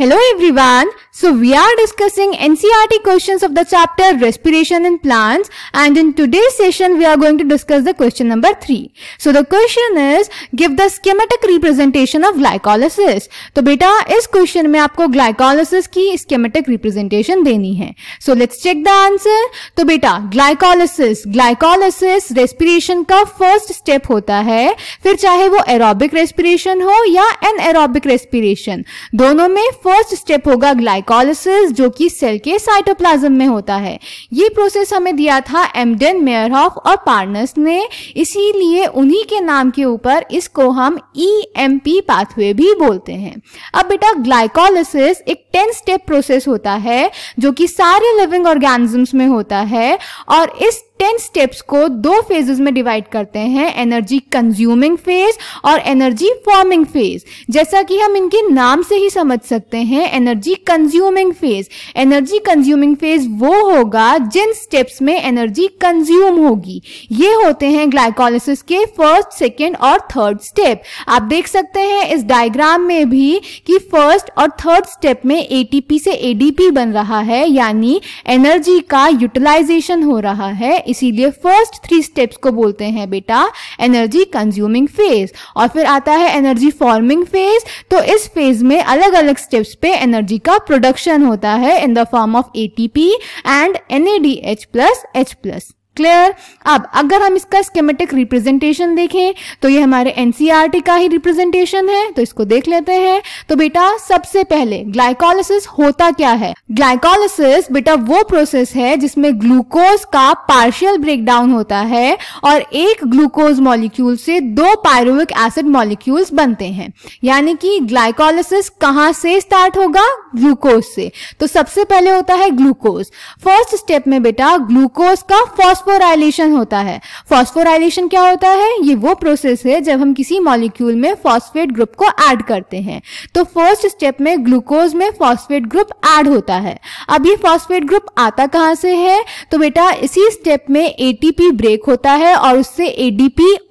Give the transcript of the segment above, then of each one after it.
Hello everyone. So we are discussing NCRT questions of the chapter respiration in plants and in today's session we are going to discuss the question number 3. So the question is give the schematic representation of glycolysis. तो बेटा इस question में आपको glycolysis की schematic representation देनी है so let's check the answer तो बेटा ग्लाइकोलिसिस glycolysis रेस्पिरेशन का फर्स्ट स्टेप होता है फिर चाहे वो एरोबिक रेस्पिरेशन हो या एन एरोबिक रेस्पिरेशन दोनों में फर्स्ट स्टेप होगा ग्लाइक ग्लाइकोलिसिस जो कि सेल के साइटोप्लाज्म में होता है ये प्रोसेस हमें दिया था एमडेन मेयरहॉफ और पार्नस ने इसीलिए उन्हीं के नाम के ऊपर इसको हम ई एम पी पाथवे भी बोलते हैं अब बेटा ग्लाइकोलिसिस एक टेन स्टेप प्रोसेस होता है जो कि सारे लिविंग ऑर्गेनिजम्स में होता है और इस टेन स्टेप्स को दो फेजेस में डिवाइड करते हैं एनर्जी कंज्यूमिंग फेज और एनर्जी फॉर्मिंग फेज जैसा कि हम इनके नाम से ही समझ सकते हैं energy consuming phase energy consuming phase वो होगा जिन स्टेप्स में एनर्जी कंज्यूम होगी ये होते हैं ग्लाइकोलिसिस के फर्स्ट सेकेंड और थर्ड स्टेप आप देख सकते हैं इस डायग्राम में भी कि फर्स्ट और थर्ड स्टेप में ए से एडीपी बन रहा है यानी एनर्जी का यूटिलाइजेशन हो रहा है इसीलिए फर्स्ट थ्री स्टेप्स को बोलते हैं बेटा एनर्जी कंज्यूमिंग फेज और फिर आता है एनर्जी फॉर्मिंग फेज तो इस फेज में अलग अलग स्टेप्स पे एनर्जी का प्रोडक्शन होता है in the form of ATP and NADH plus H plus clear अब अगर हम इसका स्केमेटिक रिप्रेजेंटेशन देखें तो ये हमारे एनसीईआरटी e का ही रिप्रेजेंटेशन है तो इसको देख लेते हैं तो बेटा सबसे पहले ग्लाइकोलिसिस होता क्या है ग्लाइकोलिसिस बेटा वो प्रोसेस है जिसमें ग्लूकोज का पार्शियल ब्रेकडाउन होता है और एक ग्लूकोज मॉलिक्यूल से दो पायरोविक एसिड मॉलिक्यूल्स बनते हैं यानी कि ग्लाइकोलिसिस कहाँ से स्टार्ट होगा ग्लूकोज से तो सबसे पहले होता है ग्लूकोज फर्स्ट स्टेप में बेटा ग्लूकोज का फॉस्फोर फॉस्फोराइलेशन होता है फॉस्फोराइलेशन क्या होता है ये वो प्रोसेस है जब हम किसी मॉलिक्यूल में फॉस्फेट ग्रुप को ऐड करते हैं तो फर्स्ट स्टेप में ग्लूकोज में फॉस्फेट ग्रुप ऐड होता है अब ये फॉस्फेट ग्रुप आता कहाँ से है तो बेटा इसी स्टेप में ए ब्रेक होता है और उससे ए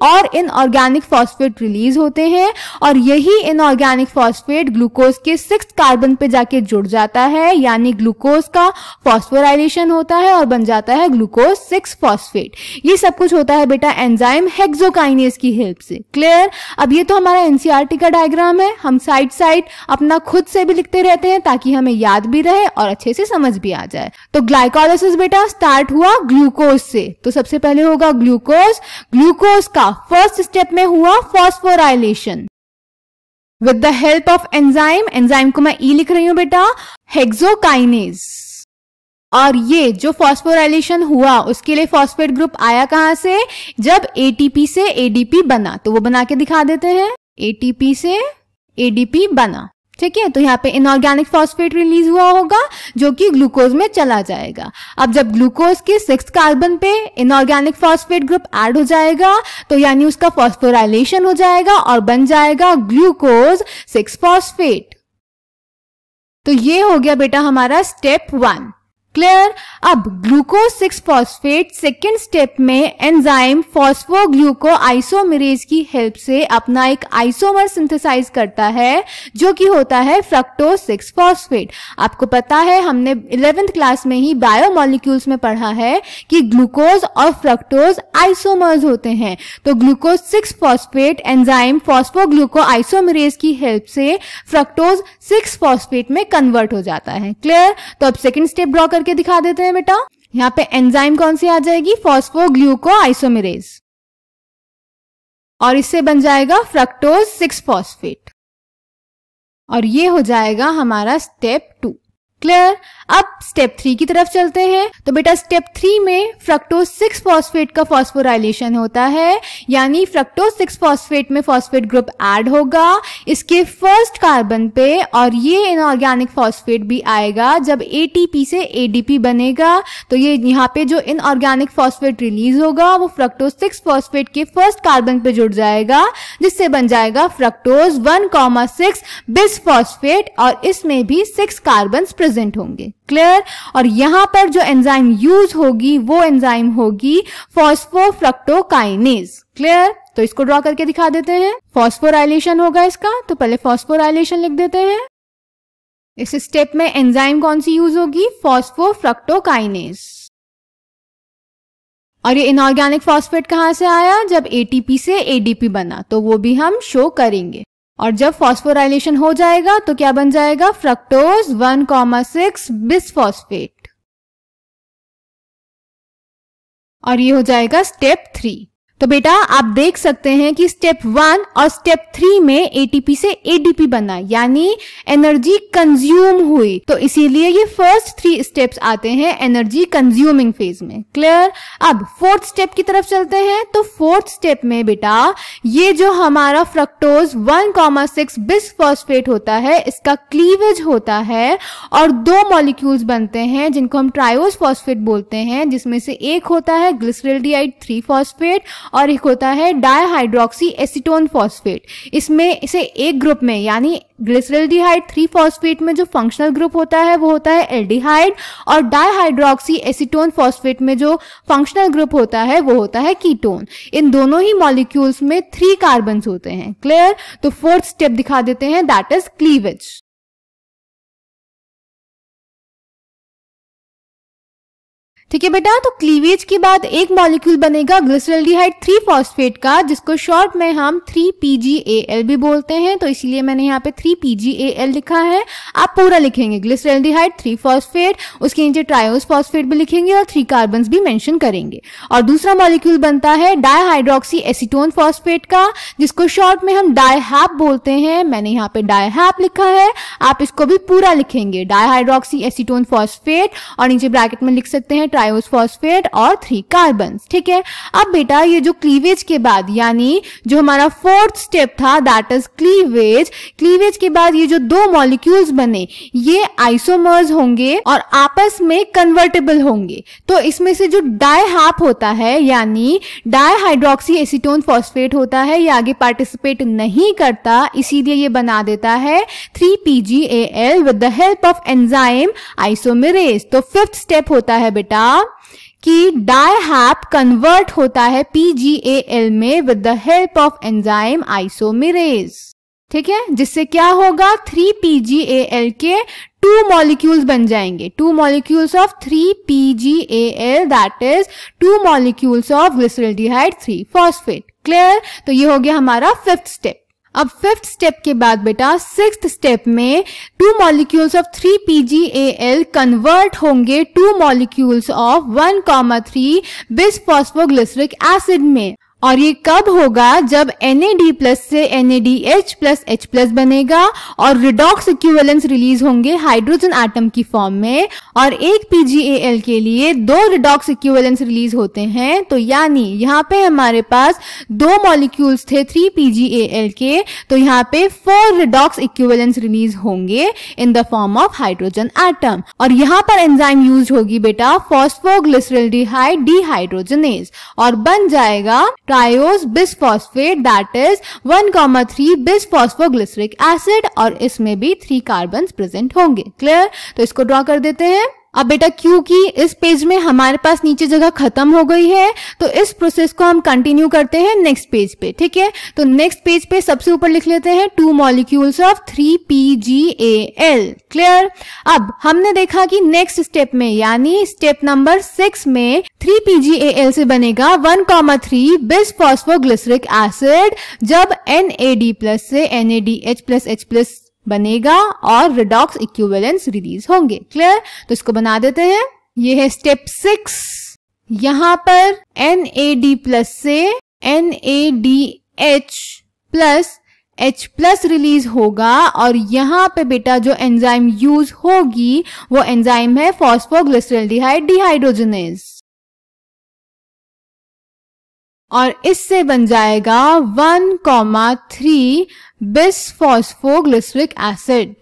और इनऑर्गेनिक फॉस्फेट रिलीज होते हैं और यही इनऑर्गेनिक फॉस्फेट ग्लूकोज के सिक्स कार्बन पे जाके जुड़ जाता है यानी ग्लूकोज का फॉस्फोराइलेशन होता है और बन जाता है ग्लूकोज सिक्स फॉस्फेट ये सब कुछ होता है बेटा एंजाइम हेक्सोकाइनेस की हेल्प से क्लियर अब ये तो हमारा एनसीआरटी e का डायग्राम है हम साइड साइड अपना खुद से भी लिखते रहते हैं ताकि हमें याद भी रहे और अच्छे से समझ भी आ जाए तो ग्लाइकोलोसिस बेटा स्टार्ट हुआ ग्लूकोज से तो सबसे पहले होगा ग्लूकोज ग्लूकोज का फर्स्ट स्टेप में हुआ phosphorylation with the help of enzyme enzyme को मैं ई e लिख रही हूं बेटा हेक्सोकाइनेस और ये जो फॉस्फोराइलेशन हुआ उसके लिए फॉस्फेट ग्रुप आया कहाँ से जब एटीपी से एडीपी बना तो वो बना के दिखा देते हैं एटीपी से एडीपी बना ठीक है तो यहाँ पे इनऑर्गेनिक फॉस्फेट रिलीज हुआ होगा जो कि ग्लूकोज में चला जाएगा अब जब ग्लूकोज के सिक्स कार्बन पे इनऑर्गेनिक फॉस्फेट ग्रुप ऐड हो जाएगा तो यानी उसका फॉस्फोराइलेशन हो जाएगा और बन जाएगा ग्लूकोज सिक्स फॉस्फेट तो ये हो गया बेटा हमारा स्टेप वन क्लियर अब glucose six phosphate second step में एंजाइम फॉस्फोग्लूको आइसोमरेज की हेल्प से अपना एक आइसोमर सिंथेसाइज करता है जो कि होता है फ्रक्टोज सिक्स फॉस्फेट आपको पता है हमने इलेवेंथ क्लास में ही बायोमोलिक्यूल्स में पढ़ा है कि ग्लूकोज और फ्रक्टोज आइसोमर्स होते हैं तो glucose six phosphate enzyme phosphogluco isomerase की हेल्प से फ्रक्टोज सिक्स फॉस्फेट में कन्वर्ट हो जाता है क्लियर तो अब सेकेंड स्टेप ड्रॉ करके करके दिखा देते हैं बेटा यहाँ पे एंजाइम कौन सी आ जाएगी फॉस्फो ग्लूको आइसोमेरेज और इससे बन जाएगा फ्रक्टोज सिक्स फॉस्फेट और ये हो जाएगा हमारा स्टेप टू क्लियर अब स्टेप थ्री की तरफ चलते हैं तो बेटा स्टेप थ्री में फ्रक्टोज सिक्स फॉस्फेट का फॉस्फोराइलेशन होता है यानी फ्रक्टोज सिक्स फॉस्फेट में फॉस्फेट ग्रुप एड होगा इसके फर्स्ट कार्बन पे और ये इनऑर्गेनिक फॉस्फेट भी आएगा जब ए से ए बनेगा तो ये यहाँ पे जो इनऑर्गेनिक फॉस्फेट रिलीज होगा वो फ्रक्टोज सिक्स फॉस्फेट के फर्स्ट कार्बन पे जुड़ जाएगा जिससे बन जाएगा fructose one comma six bisphosphate phosphate और इसमें भी सिक्स कार्बन प्रेजेंट होंगे क्लियर और यहां पर जो एंजाइम यूज होगी वो एंजाइम होगी फॉस्फोफ्लक्टोकाइनेज क्लियर तो इसको ड्रॉ करके दिखा देते हैं फॉस्फोराइलेशन होगा इसका तो पहले फॉस्फोराइलेशन लिख देते हैं इस स्टेप में एंजाइम कौन सी यूज होगी फॉस्फोफ्लक्टोकाइनेज और ये इनऑर्गेनिक फॉस्फेट कहां से आया जब एटीपी से एडीपी बना तो वो भी हम शो करेंगे और जब फॉस्फोराइलेशन हो जाएगा तो क्या बन जाएगा फ्रक्टोज 1,6 बिस्फॉस्फेट और ये हो जाएगा स्टेप थ्री तो बेटा आप देख सकते हैं कि स्टेप वन और स्टेप थ्री में एटीपी से एडीपी बना यानी एनर्जी कंज्यूम हुई तो इसीलिए ये फर्स्ट थ्री स्टेप्स आते हैं एनर्जी कंज्यूमिंग फेज में क्लियर अब फोर्थ स्टेप की तरफ चलते हैं तो फोर्थ स्टेप में बेटा ये जो हमारा फ्रक्टोज सिक्स बिस फर्स्ट होता है इसका क्लीवेज होता है और दो मॉलिक्यूल्स बनते हैं जिनको हम ट्रायोस फॉस्फेट बोलते हैं जिसमें से एक होता है ग्लिसरेल डी थ्री फॉस्फेट और एक होता है डायहाइड्रोक्सी एसिटोन फॉस्फेट इसमें इसे एक ग्रुप में यानी ग्लिसरल्डिहाइड थ्री फॉस्फेट में जो फंक्शनल ग्रुप होता है वो होता है एल्डिहाइड और डायहाइड्रोक्सी एसिटोन फॉस्फेट में जो फंक्शनल ग्रुप होता है वो होता है कीटोन इन दोनों ही मॉलिक्यूल्स में थ्री कार्बन होते हैं क्लियर तो फोर्थ स्टेप दिखा देते हैं दैट इज क्लीवेज ठीक है बेटा तो क्लीवेज के बाद एक मॉलिक्यूल बनेगा ग्लिसरल्डिहाइड थ्री फॉस्फेट का जिसको शॉर्ट में हम थ्री एल भी बोलते हैं तो इसीलिए मैंने यहाँ पे थ्री पीजीएएल लिखा है आप पूरा लिखेंगे ग्लिसरल्डिहाइड थ्री फॉस्फेट उसके नीचे ट्रायोस फॉस्फेट भी लिखेंगे और थ्री कार्बन भी मैंशन करेंगे और दूसरा मॉलिक्यूल बनता है डायहाइड्रोक्सी एसिटोन फॉस्फेट का जिसको शॉर्ट में हम डायहैप बोलते हैं मैंने यहाँ पे डायहैप लिखा है आप इसको भी पूरा लिखेंगे डायहाइड्रोक्सी एसिटोन फॉस्फेट और नीचे ब्रैकेट में लिख सकते हैं ट्रायोसफॉस्फेट और थ्री कार्बन ठीक है अब बेटा ये जो क्लीवेज के बाद यानी जो हमारा फोर्थ स्टेप था दैट इज क्लीवेज क्लीवेज के बाद ये जो दो मॉलिक्यूल्स बने ये आइसोमर्स होंगे और आपस में कन्वर्टेबल होंगे तो इसमें से जो डायहाप होता है यानी डायहाइड्रोक्सी एसिटोन फॉस्फेट होता है ये आगे पार्टिसिपेट नहीं करता इसीलिए ये बना देता है three P with the help of enzyme isomerase तो फिफ्थ स्टेप होता है बेटा था कि डायहैप कन्वर्ट होता है पीजीएल में with the help of enzyme isomerase ठीक है जिससे क्या होगा थ्री पीजीएल के टू मॉलिक्यूल्स बन जाएंगे two molecules of three PGL that is two molecules of glyceraldehyde three phosphate clear तो ये हो गया हमारा फिफ्थ स्टेप अब फिफ्थ स्टेप के बाद बेटा सिक्स स्टेप में two molecules of three PGL convert होंगे टू मॉलिक्यूल्स ऑफ one comma three bisphosphoglyceric acid में और ये कब होगा जब NAD प्लस से NADH प्लस H प्लस बनेगा और रिडॉक्स इक्विवेलेंस रिलीज होंगे हाइड्रोजन एटम की फॉर्म में और एक PGAL के लिए दो रिडॉक्स इक्विवेलेंस रिलीज होते हैं तो यानी यहाँ पे हमारे पास दो मॉलिक्यूल्स थे थ्री PGAL के तो यहाँ पे फोर रिडॉक्स इक्विवेलेंस रिलीज होंगे in the form of hydrogen atom और यहाँ पर एंजाइम यूज होगी बेटा फॉस्फोग्लिसरल डिहाइड और बन जाएगा triose bisphosphate that is 1,3 bisphosphoglyceric acid और इसमें भी थ्री कार्बन प्रेजेंट होंगे क्लियर तो इसको ड्रॉ कर देते हैं अब बेटा क्योंकि इस पेज में हमारे पास नीचे जगह खत्म हो गई है तो इस प्रोसेस को हम कंटिन्यू करते हैं नेक्स्ट पेज पे ठीक है तो नेक्स्ट पेज पे सबसे ऊपर लिख लेते हैं two molecules of three P G A L clear अब हमने देखा कि नेक्स्ट स्टेप में यानी स्टेप नंबर सिक्स में three P G A L से बनेगा one comma three bis phosphoglyceric acid जब एन ए डी प्लस से N A D H plus H plus बनेगा और रिडॉक्स इक्विवेलेंस रिलीज होंगे क्लियर तो इसको बना देते हैं ये है स्टेप सिक्स यहाँ पर एन ए डी प्लस से N A D H plus H plus release होगा और यहाँ पे बेटा जो एंजाइम यूज होगी वो एंजाइम है फॉस्फोग्लिसरल डिहाइड डिहाइड्रोजनेस और इससे बन जाएगा one comma three bis phosphoglyceric acid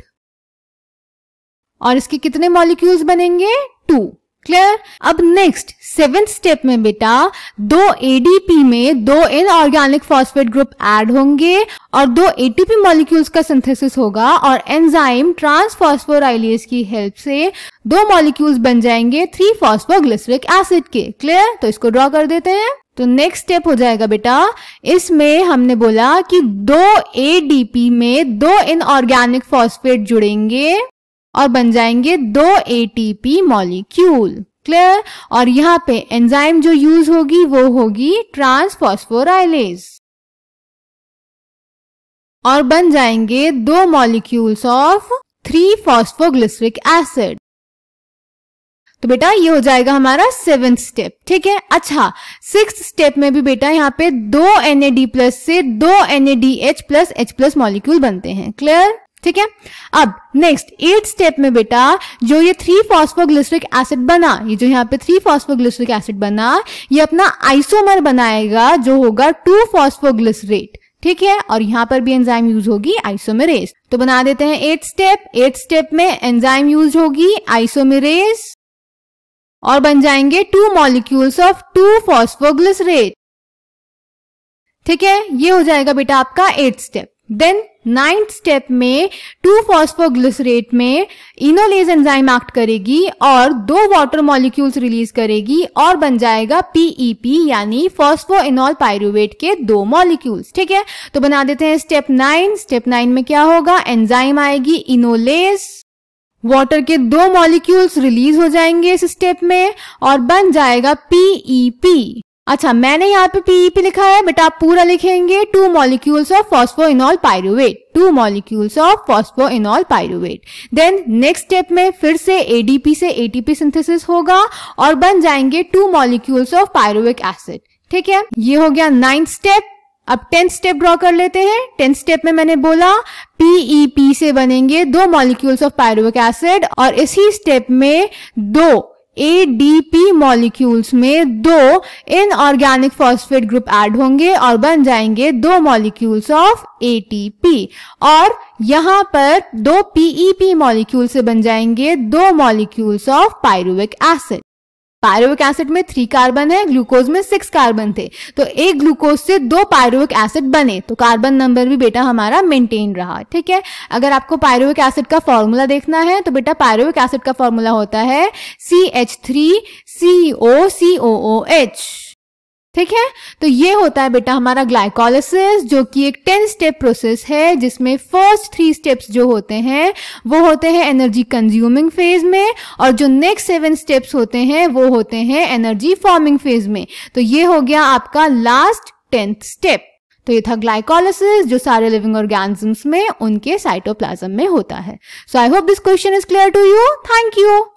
और इसके कितने मॉलिक्यूल्स बनेंगे टू क्लियर अब नेक्स्ट सेवेंथ स्टेप में बेटा दो एडीपी में दो inorganic phosphate group add होंगे और दो एटीपी मॉलिक्यूल्स का सिंथेसिस होगा और एंजाइम ट्रांसफॉस्फोराइलेज की हेल्प से दो मॉलिक्यूल्स बन जाएंगे थ्री फॉस्फोग्लिसरिक एसिड के क्लियर तो इसको ड्रॉ कर देते हैं तो नेक्स्ट स्टेप हो जाएगा बेटा इसमें हमने बोला कि दो ए में दो इनऑर्गेनिक फॉस्फेट जुड़ेंगे और बन जाएंगे दो ए मॉलिक्यूल क्लियर और यहाँ पे एंजाइम जो यूज होगी वो होगी ट्रांसफॉस्फोराइलेज और बन जाएंगे दो molecules of three phosphoglyceric acid तो बेटा ये हो जाएगा हमारा सेवेंथ स्टेप ठीक है अच्छा सिक्स स्टेप में भी बेटा यहाँ पे दो एन प्लस से दो N plus H plus molecule बनते हैं क्लियर ठीक है अब नेक्स्ट एट स्टेप में बेटा जो ये थ्री फॉस्फोग्लिसरिक एसिड बना ये जो यहाँ पे थ्री फॉस्फोग्लिसरिक एसिड बना ये अपना आइसोमर बनाएगा जो होगा टू फॉस्फोग्लिस्ट्रेट ठीक है और यहाँ पर भी एंजाइम यूज होगी आइसोमेरेज तो बना देते हैं एट स्टेप एट स्टेप में एंजाइम यूज होगी आइसोमेरेज और बन जाएंगे two molecules of two phosphoglycerate ठीक है ये हो जाएगा बेटा आपका eight step then ninth step में टू फॉस्फोग्लिसरेट में इनोलेज एंजाइम एक्ट करेगी और दो वाटर मॉलिक्यूल्स रिलीज करेगी और बन जाएगा पीईपी e यानी फॉस्फो इनोल पायरुवेट के दो मॉलिक्यूल्स ठीक है तो बना देते हैं स्टेप नाइन स्टेप नाइन में क्या होगा एंजाइम आएगी इनोलेज वाटर के दो मॉलिक्यूल्स रिलीज हो जाएंगे इस स्टेप में और बन जाएगा पीईपी e अच्छा मैंने यहाँ पे पीईपी e लिखा है बट आप पूरा लिखेंगे two molecules of phospho enol pyruvate two molecules of phospho enol pyruvate then next step में फिर से एडीपी से एटीपी सिंथेसिस होगा और बन जाएंगे two molecules of pyruvic acid ठीक है ये हो गया नाइन्थ स्टेप अब टेंथ स्टेप ड्रॉ कर लेते हैं टेंथ स्टेप में मैंने बोला पीईपी e से बनेंगे दो मॉलिक्यूल्स ऑफ पायरुविक एसिड और इसी स्टेप में दो एडीपी मॉलिक्यूल्स में दो इनऑर्गेनिक फॉस्फेट ग्रुप ऐड होंगे और बन जाएंगे दो मॉलिक्यूल्स ऑफ एटीपी और यहाँ पर दो पीईपी मॉलिक्यूल e से बन जाएंगे दो molecules of pyruvic acid pyruvic acid में थ्री कार्बन है ग्लूकोज में सिक्स कार्बन थे तो एक ग्लूकोज से दो पायरोविक एसिड बने तो कार्बन नंबर भी बेटा हमारा मेंटेन रहा ठीक है अगर आपको पायरोविक एसिड का फॉर्मूला देखना है तो बेटा पायरोविक एसिड का फॉर्मूला होता है C H three C O C O O H ठीक है तो ये होता है बेटा हमारा ग्लाइकोलिस जो कि एक टेन स्टेप प्रोसेस है जिसमें फर्स्ट थ्री स्टेप्स जो होते हैं वो होते हैं एनर्जी कंज्यूमिंग फेज में और जो नेक्स्ट सेवन स्टेप्स होते हैं वो होते हैं एनर्जी फॉर्मिंग फेज में तो ये हो गया आपका लास्ट टेंथ स्टेप तो ये था ग्लाइकोलिसिस जो सारे लिविंग ऑर्गेनिजम्स में उनके साइटोप्लाज्म में होता है so I hope this question is clear to you thank you